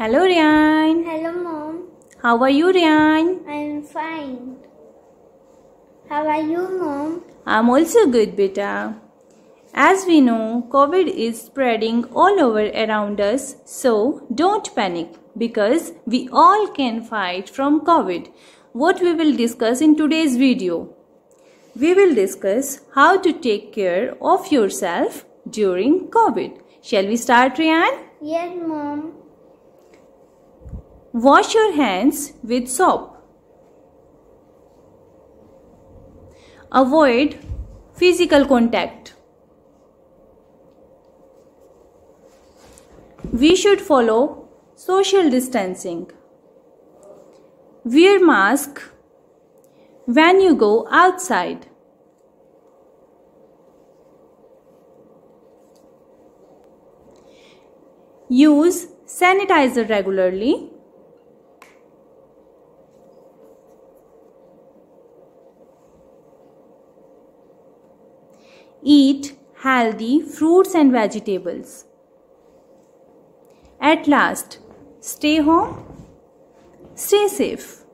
Hello, Ryan. Hello, Mom. How are you, Ryan? I'm fine. How are you, Mom? I'm also good, beta. As we know, COVID is spreading all over around us, so don't panic because we all can fight from COVID. What we will discuss in today's video. We will discuss how to take care of yourself during COVID. Shall we start, Ryan? Yes, Mom. Wash your hands with soap. Avoid physical contact. We should follow social distancing. Wear mask when you go outside. Use sanitizer regularly. Eat healthy fruits and vegetables. At last, stay home, stay safe.